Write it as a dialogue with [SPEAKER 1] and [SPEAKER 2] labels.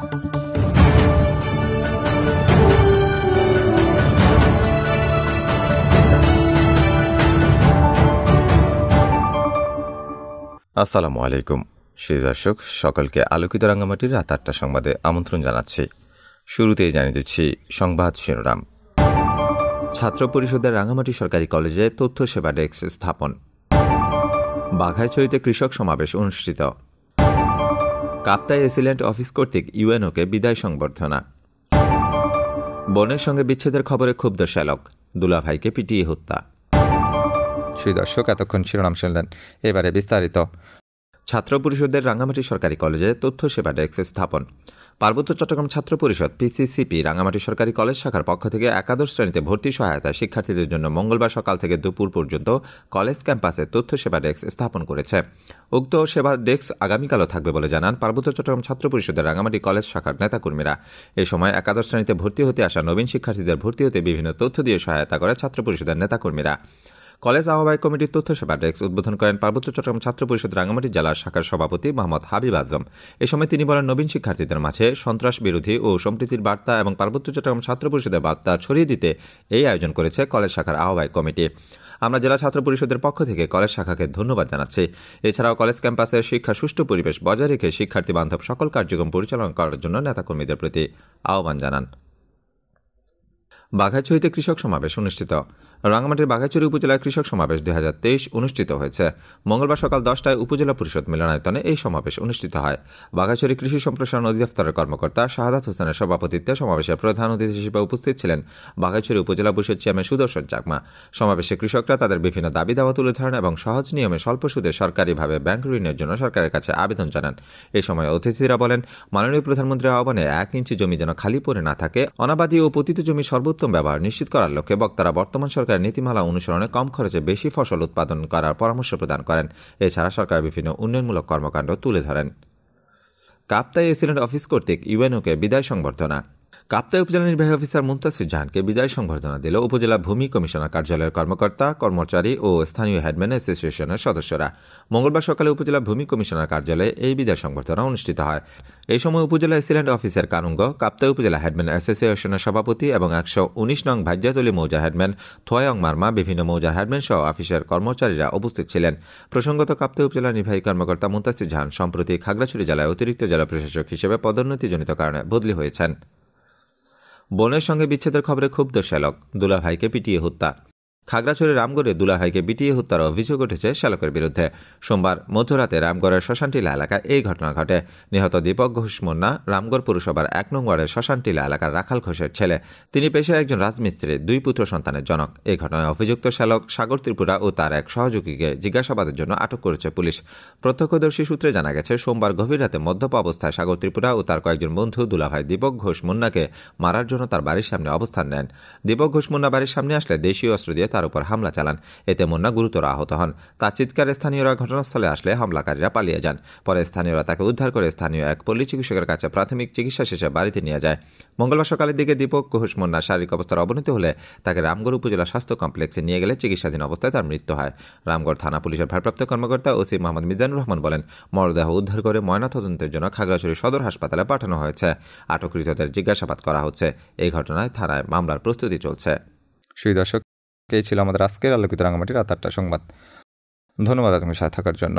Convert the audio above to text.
[SPEAKER 1] আসসালামু আলাইকুম শ্রী দর্শক সকলকে আলোকিত রাঙ্গামাটির রাত আটটা সংবাদে আমন্ত্রণ জানাচ্ছি শুরুতেই জানিয়ে দিচ্ছি সংবাদ শিরোনাম ছাত্র পরিষদের রাঙ্গামাটি সরকারি কলেজে তথ্য সেবা ডেস্ক স্থাপন বাঘাইছড়িতে কৃষক সমাবেশ অনুষ্ঠিত কাপ্তাই এসিলেন্ট অফিস কর্তৃক ইউএনওকে বিদায় সংবর্ধনা বনের সঙ্গে বিচ্ছেদের খবরে ক্ষুব্ধ শ্যালক দুলাভাইকে পিটিয়ে হত্যা শ্রী দর্শক এতক্ষণ শিরোনাম শুনলেন এবারে বিস্তারিত ছাত্র পরিষদের রাঙামাটি সরকারি কলেজে তথ্য সেবা ডেস্ক স্থাপন পার্বত্য চট্টগ্রাম ছাত্র পরিষদ পিসিসিপি রাঙামাটি সরকারি কলেজ শাখার পক্ষ থেকে একাদশ শ্রেণীতে ভর্তি সহায়তা শিক্ষার্থীদের জন্য মঙ্গলবার সকাল থেকে দুপুর পর্যন্ত কলেজ ক্যাম্পাসে তথ্য সেবা ডেস্ক স্থাপন করেছে উক্ত সেবা ডেস্ক আগামীকালও থাকবে বলে জানান পার্বত্য চট্টগ্রাম ছাত্র পরিষদের রাঙামাটি কলেজ শাখার নেতাকর্মীরা এ সময় একাদশ শ্রেণীতে ভর্তি হতে আসা নবীন শিক্ষার্থীদের ভর্তি হতে বিভিন্ন তথ্য দিয়ে সহায়তা করে ছাত্র পরিষদের নেতাকর্মীরা কলেজ আহ্বায়ক কমিটির তথ্য সেবা ডেস্ক উদ্বোধন করেন পার্বত্য চট্টগ্রাম ছাত্র পরিষদ রাঙ্গামাটি জেলার শাখার সভাপতি মোহাম্মদ হাবিব আজম এ সময় তিনি বলেন নবীন শিক্ষার্থীদের মাঝে সন্ত্রাস বিরোধী ও সম্প্রীতির বার্তা এবং পার্বত্য চট্টগ্রাম ছাত্র পরিষদের বার্তা ছড়িয়ে দিতে এই আয়োজন করেছে কলেজ শাখার আহ্বায়ক কমিটি আমরা জেলা ছাত্র পরিষদের পক্ষ থেকে কলেজ শাখাকে ধন্যবাদ জানাচ্ছি এছাড়াও কলেজ ক্যাম্পাসে শিক্ষা সুষ্ঠু পরিবেশ বজায় রেখে শিক্ষার্থী বান্ধব সকল কার্যক্রম পরিচালনা করার জন্য নেতাকর্মীদের প্রতি আহ্বান জানান বাঘাইছড়িতে কৃষক সমাবেশ অনুষ্ঠিত রাঙামাটির বাঘাইছড়ি উপজেলায় কৃষক সমাবেশ দুই হাজার তেইশ অনুষ্ঠিত হয়েছে মঙ্গলবার সকাল দশটায় উপজেলা পরিষদ মিলনায়তনে এই সমাবেশ অনুষ্ঠিত হয় বাঘাছড়ি কৃষি সম্প্রসারণ অধিদপ্তরের কর্মকর্তা শাহাদাত হোসেনের সভাপতিত্বে সমাবেশে প্রধান অতিথি হিসেবে উপস্থিত ছিলেন বাঘাইছড়ি উপজেলা পরিষদ চেয়ারম্যান সুদর্শন চাকমা সমাবেশে কৃষকরা তাদের বিভিন্ন দাবি দাওয়া তুলে ধরেন এবং সহজ নিয়মে স্বল্প সুদে সরকারিভাবে ব্যাংক ঋণের জন্য সরকারের কাছে আবেদন জানান এ সময় অতিথিরা বলেন মাননীয় প্রধানমন্ত্রীর আহ্বানে এক ইঞ্চি জমি যেন খালি পড়ে না থাকে অনাবাদী ও পতিত জমি সর্বোচ্চ উত্তম ব্যবহার নিশ্চিত করার লক্ষ্যে বক্তারা বর্তমান সরকারের নীতিমালা অনুসরণে কম খরচে বেশি ফসল উৎপাদন করার পরামর্শ প্রদান করেন এছাড়া সরকারের বিভিন্ন উন্নয়নমূলক কর্মকাণ্ড তুলে ধরেন কাপ্তাই এসিডেন্ট অফিস কর্তৃক ইউএনওকে বিদায় সংবর্ধনা কাপ্তাই উপজেলা নির্বাহী অফিসার মুমতাসির জাহানকে বিদায় সংবর্ধনা দিল উপজেলা ভূমি কমিশনার কার্যালয়ের কর্মকর্তা কর্মচারী ও স্থানীয় হেডম্যান অ্যাসোসিয়েশনের সদস্যরা মঙ্গলবার সকালে উপজেলা ভূমি কমিশনার কার্যালয়ে এই বিদায় সংবর্ধনা অনুষ্ঠিত হয় এই সময় উপজেলা এসিল্যান্ড অফিসার কানুঙ্গ কাপ্তাই উপজেলা হেডম্যান অ্যাসোসিয়েশনের সভাপতি এবং একশো উনিশ নং ভাজ্যাতলী মৌজা হেডম্যান থোয়ং মার্মা বিভিন্ন মৌজার হেডম্যান সহ অফিসের কর্মচারীরা উপস্থিত ছিলেন প্রসঙ্গত কাপ্তায় উপজেলা নির্বাহী কর্মকর্তা মুমতাসির জাহান সম্প্রতি খাগড়াছড়ি জেলায় অতিরিক্ত জেলা প্রশাসক হিসেবে পদোন্নতিজনিত কারণে বদলি হয়েছেন বোনের সঙ্গে বিচ্ছেদের খবরে ক্ষুব্ধ শ্যালক দুলাভাইকে পিটিয়ে হত্যা খাগড়াছড়ি রামগড়ে দুলাহাইকে বিটিয়ে হত্যার অভিযোগ উঠেছে শ্যালকের বিরুদ্ধে সোমবার মধ্যরাতে রামগড়ের শ্মশানটিলা এলাকায় এই ঘটনা ঘটে নিহত দীপক ঘোষ মুন্না রামগড় পুরসভার এক নং ওয়ার্ডের শ্মশানটিলা এলাকার রাখাল ঘোষের ছেলে তিনি পেশায় একজন রাজমিস্ত্রি দুই পুত্র সন্তানের জনক এই ঘটনায় অভিযুক্ত শ্যালক সাগর ত্রিপুরা ও তার এক সহযোগীকে জিজ্ঞাসাবাদের জন্য আটক করেছে পুলিশ প্রত্যক্ষদর্শী সূত্রে জানা গেছে সোমবার গভীর রাতে মধ্যপ অবস্থায় সাগর ত্রিপুরা ও তার কয়েকজন বন্ধু দুলাভাই দীপক ঘোষ মুন্নাকে মারার জন্য তার বাড়ির সামনে অবস্থান নেন দীপক ঘোষ মুন্না বাড়ির সামনে আসলে দেশীয় অস্ত্র দিয়ে তার উপর হামলা চালান এতে মুন্না গুরুতর আহত হন তার চিৎকারে স্থানীয়রা ঘটনাস্থলে আসলে হামলাকারীরা পালিয়ে যান পরে স্থানীয়রা তাকে উদ্ধার করে স্থানীয় এক পল্লী চিকিৎসকের কাছে প্রাথমিক চিকিৎসা শেষে বাড়িতে নিয়ে যায় মঙ্গলবার সকালের দিকে দীপক ঘোষ মুন্নার শারীরিক অবস্থার অবনতি হলে তাকে রামগড় উপজেলা স্বাস্থ্য কমপ্লেক্সে নিয়ে গেলে চিকিৎসাধীন অবস্থায় তার মৃত্যু হয় রামগড় থানা পুলিশের ভারপ্রাপ্ত কর্মকর্তা ওসি মোহাম্মদ মিজানুর রহমান বলেন মরদেহ উদ্ধার করে ময়নাতদন্তের জন্য খাগড়াছড়ি সদর হাসপাতালে পাঠানো হয়েছে আটককৃতদের জিজ্ঞাসাবাদ করা হচ্ছে এই ঘটনায় থানায় মামলার প্রস্তুতি চলছে সেই দর্শক কে ছিল আমাদের আজকের আলোকিত রাঙামাটির রাত আটটা সংবাদ ধন্যবাদ আপনাকে সাথে থাকার জন্য